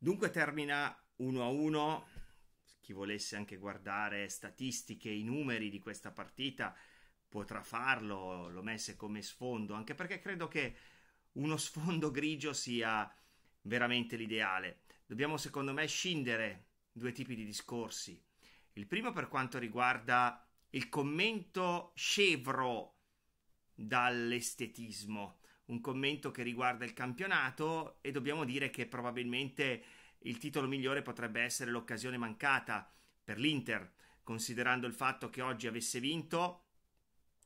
Dunque termina 1 a 1. Chi volesse anche guardare statistiche, i numeri di questa partita potrà farlo, l'ho messo come sfondo, anche perché credo che uno sfondo grigio sia veramente l'ideale. Dobbiamo secondo me scindere due tipi di discorsi. Il primo per quanto riguarda il commento scevro dall'estetismo, un commento che riguarda il campionato e dobbiamo dire che probabilmente il titolo migliore potrebbe essere l'occasione mancata per l'Inter, considerando il fatto che oggi avesse vinto,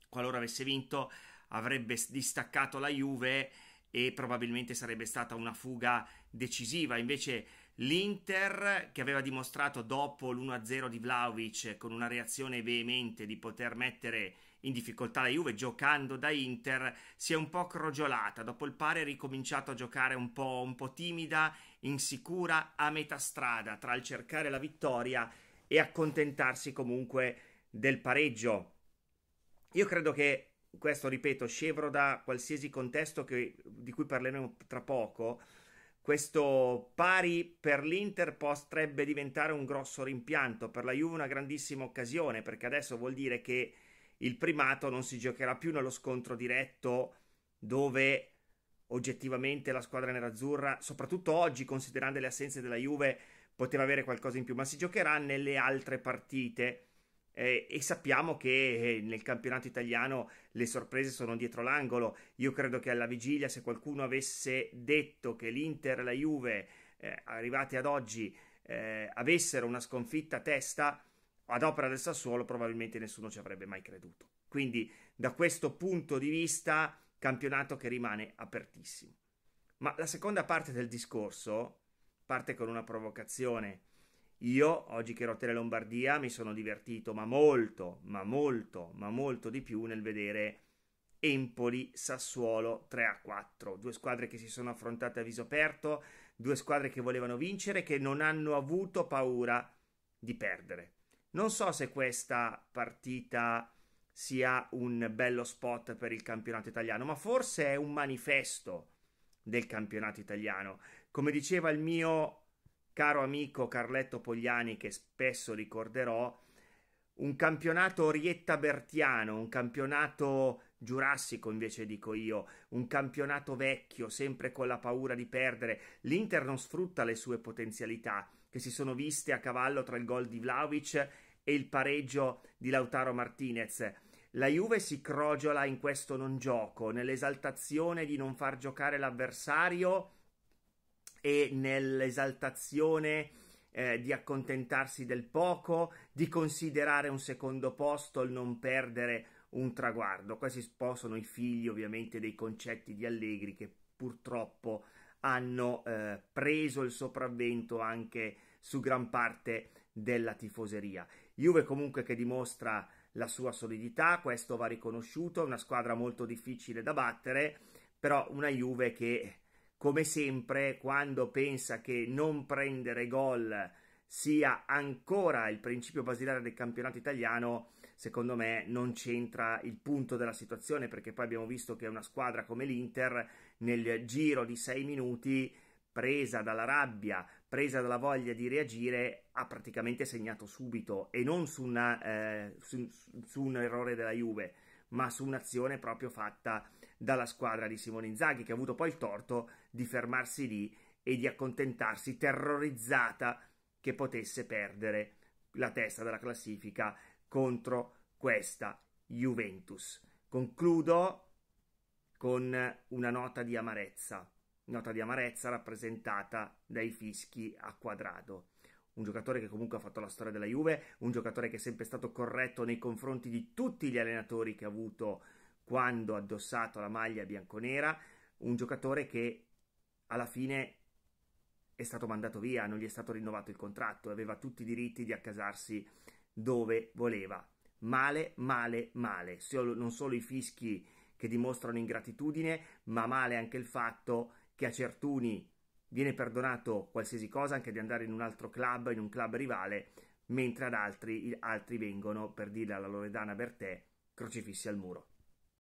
qualora avesse vinto avrebbe distaccato la Juve e probabilmente sarebbe stata una fuga decisiva. Invece l'Inter, che aveva dimostrato dopo l'1-0 di Vlaovic con una reazione veemente di poter mettere in difficoltà la Juve giocando da Inter si è un po' crogiolata, dopo il pari è ricominciato a giocare un po', un po' timida, insicura, a metà strada tra il cercare la vittoria e accontentarsi comunque del pareggio. Io credo che questo, ripeto, scevro da qualsiasi contesto che, di cui parleremo tra poco, questo pari per l'Inter potrebbe diventare un grosso rimpianto, per la Juve una grandissima occasione, perché adesso vuol dire che il primato non si giocherà più nello scontro diretto dove oggettivamente la squadra nerazzurra, soprattutto oggi considerando le assenze della Juve, poteva avere qualcosa in più, ma si giocherà nelle altre partite. Eh, e sappiamo che eh, nel campionato italiano le sorprese sono dietro l'angolo. Io credo che alla vigilia, se qualcuno avesse detto che l'Inter e la Juve, eh, arrivate ad oggi, eh, avessero una sconfitta a testa, ad opera del Sassuolo probabilmente nessuno ci avrebbe mai creduto. Quindi da questo punto di vista campionato che rimane apertissimo. Ma la seconda parte del discorso parte con una provocazione. Io oggi che ero Tele Lombardia mi sono divertito, ma molto, ma molto, ma molto di più nel vedere Empoli Sassuolo 3 a 4, due squadre che si sono affrontate a viso aperto, due squadre che volevano vincere, che non hanno avuto paura di perdere. Non so se questa partita sia un bello spot per il campionato italiano, ma forse è un manifesto del campionato italiano. Come diceva il mio caro amico Carletto Pogliani, che spesso ricorderò, un campionato orietta-bertiano, un campionato giurassico invece dico io, un campionato vecchio, sempre con la paura di perdere. L'Inter non sfrutta le sue potenzialità che si sono viste a cavallo tra il gol di Vlaovic e il pareggio di Lautaro Martinez. La Juve si crogiola in questo non gioco, nell'esaltazione di non far giocare l'avversario e nell'esaltazione eh, di accontentarsi del poco, di considerare un secondo posto il non perdere un traguardo. Questi possono i figli ovviamente dei concetti di Allegri che purtroppo hanno eh, preso il sopravvento anche su gran parte della tifoseria. Juve comunque che dimostra la sua solidità, questo va riconosciuto, è una squadra molto difficile da battere, però una Juve che come sempre quando pensa che non prendere gol sia ancora il principio basilare del campionato italiano, secondo me non c'entra il punto della situazione perché poi abbiamo visto che una squadra come l'Inter nel giro di sei minuti presa dalla rabbia, presa dalla voglia di reagire, ha praticamente segnato subito e non su, una, eh, su, su un errore della Juve, ma su un'azione proprio fatta dalla squadra di Simone Inzaghi, che ha avuto poi il torto di fermarsi lì e di accontentarsi terrorizzata che potesse perdere la testa della classifica contro questa Juventus. Concludo con una nota di amarezza, nota di amarezza rappresentata dai fischi a quadrado. Un giocatore che comunque ha fatto la storia della Juve, un giocatore che è sempre stato corretto nei confronti di tutti gli allenatori che ha avuto quando ha addossato la maglia bianconera, un giocatore che alla fine è stato mandato via, non gli è stato rinnovato il contratto, aveva tutti i diritti di accasarsi dove voleva. Male, male, male. non solo i fischi che dimostrano ingratitudine, ma male anche il fatto che a Certuni viene perdonato qualsiasi cosa, anche di andare in un altro club, in un club rivale, mentre ad altri, altri vengono, per dire alla Loredana Bertè, crocifissi al muro.